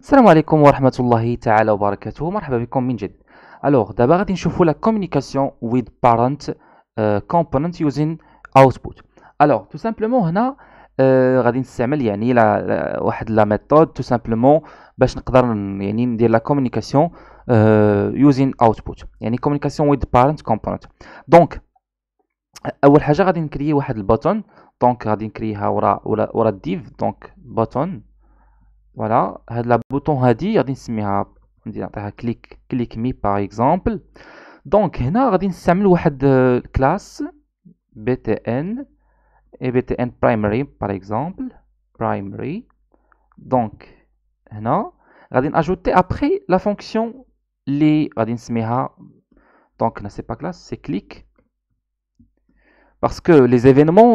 السلام عليكم ورحمه الله تعالى وبركاته مرحبا بكم من جد الوغ دابا غادي نشوفوا لا كومونيكاسيون ويز بارنت كومبوننت يوزين اوتبوت الوغ تو سامبلومون هنا euh, غادي نستعمل يعني لا, واحد لا ميثود تو سامبلومون باش نقدر يعني ندير لا كومونيكاسيون يوزين اوتبوت يعني كومونيكاسيون ويز بارنت كومبوننت دونك اول حاجه غادي نكري واحد البوتون دونك غادي نكريها ورا ورا, ورا الديف دونك بوتون voilà le bouton à dire d'une semaine à à clic clic me par exemple donc il a de classe btn et btn primary par exemple primary donc non a ajouter après la fonction les radin l'appeler, donc n'est pas classe c'est clic parce que les événements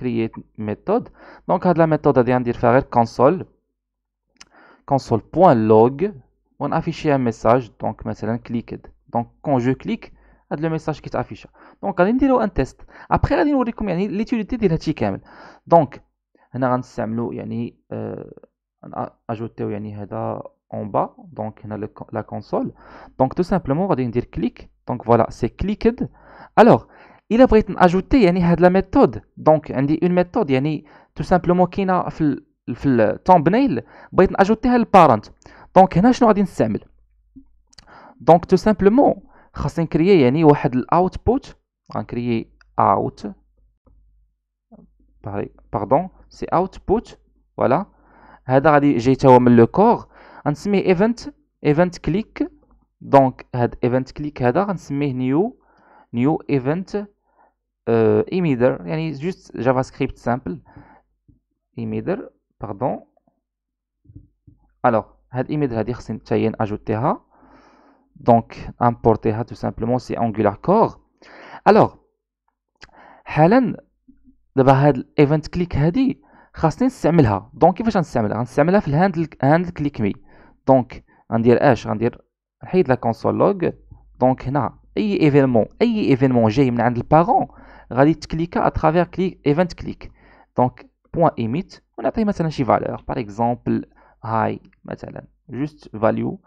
créer une méthode. Donc, la méthode a dit faire console. console.log. On affiché un message. Donc, maintenant, clicked Donc, quand je clique, le message qui s'affiche. Donc, on va un test. Après, on va dire l'utilité de l'HTML. Donc, on va euh, ajouter en bas. Donc, on a la console. Donc, tout simplement, on va dire clic. Donc, voilà, c'est clicked Alors, الا بغيت ناجوتي يعني هاد لا ميثود دونك عندي اون ميثود يعني تو سامبلومون كاينه في في التومبنيل بغيت ناجوتيها للبارنت دونك هنا شنو غادي نستعمل دونك تو سامبلومون خاصني نكريي يعني واحد الاوتبوت غنكريي اوت باردون سي اوتبوت فوالا هذا غادي جاي تا هو من لو كور غنسميه ايفنت ايفنت كليك دونك هاد ايفنت كليك هذا غنسميه نيو نيو ايفنت euh, juste JavaScript simple. Emitter, pardon. Alors, had emitter, had irsin, ajouter Donc, importer tout simplement, c'est Angular Core. Alors, Helen, event click, hadi, Donc, il On handle, handle click me. Donc, on dire on la console log. Donc, il événement, ay événement, j'ai, m'n'a parent. غادي تكليكا اترافير كليك ايفنت كليك دونك بوان ايميت ونعطيه مثلا شي فالور باغ اكزومبل هاي مثلا جوست فاليو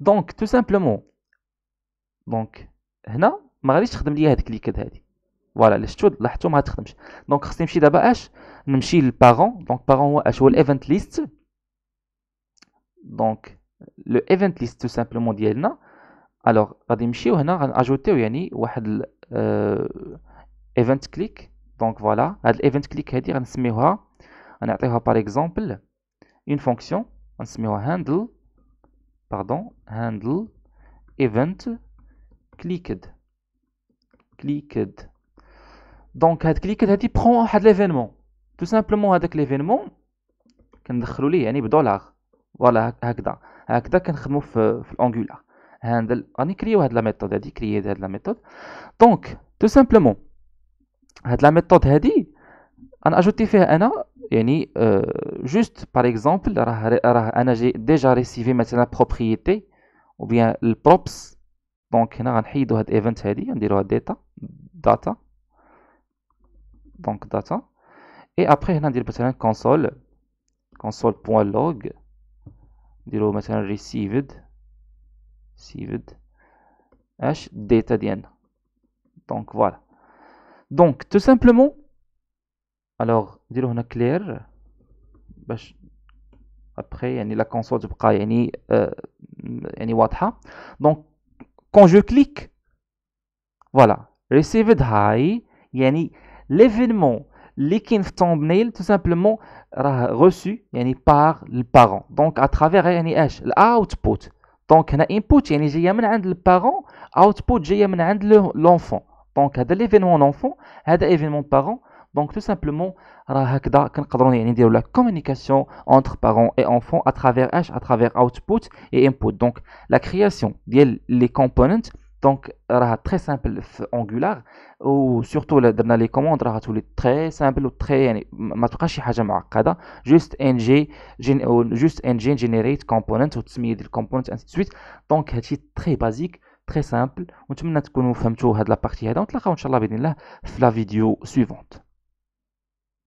دونك تو سامبلومون دونك هنا ما غاديش تخدم ليا هاد كليكات هادي فوالا لا شفتو لاحظتو ما تخدمش دونك خصني نمشي دابا اش نمشي للبارون دونك بارون هو اش هو الايفنت ليست دونك لو ايفنت ليست تو سامبلومون ديالنا الوغ غادي نمشيو هنا غناجوتيو يعني واحد اه Event click, donc voilà, event click, c'est-à-dire, on va par exemple une fonction, on va handle, pardon, handle event clicked, clicked. Donc, avec clicked, cest prend dire prend l'événement. Tout simplement, avec l'événement, on va mettre un dollar, voilà, on va mettre un angula. On va créer la méthode, on va créer la méthode. Donc, tout simplement, هاد لا ميثود هادي انا اجوتي فيها انا يعني آه، جوست بار اكزومبل راه راه انا جي ديجا ريسيفي مثلا بروبريتي او بيان البروبس دونك هنا غنحيدو هاد ايفنت هادي غنديروها داتا داتا دونك داتا اي ابخي هنا ندير مثلا كونسول كونسول بوان لوغ نديرو مثلا ريسيفد سيفد اش الداتا ديالنا دونك فوالا Donc, tout simplement, alors, dire on a clair, bah, après, la console de euh, Donc, quand je clique, voilà, received high, y a l'événement, l'équin thumbnail, tout simplement, reçu par le parent. Donc, à travers l'output. Donc, y a input, j'ai le parent, output, j'ai l'enfant. Donc, هذا l'événement il y a de parent. Donc, tout simplement, la communication entre parents et enfants à travers H, à travers output et input. Donc, la création des components, donc, très simple Angular, ou surtout les commandes, très simple, très, juste ng, juste ng generate component, ou component, ainsi de suite. Donc, c'est très basique très simple. On te que vous avez compris cette partie. Et on se retrouve, Inch'Allah, dans la vidéo suivante.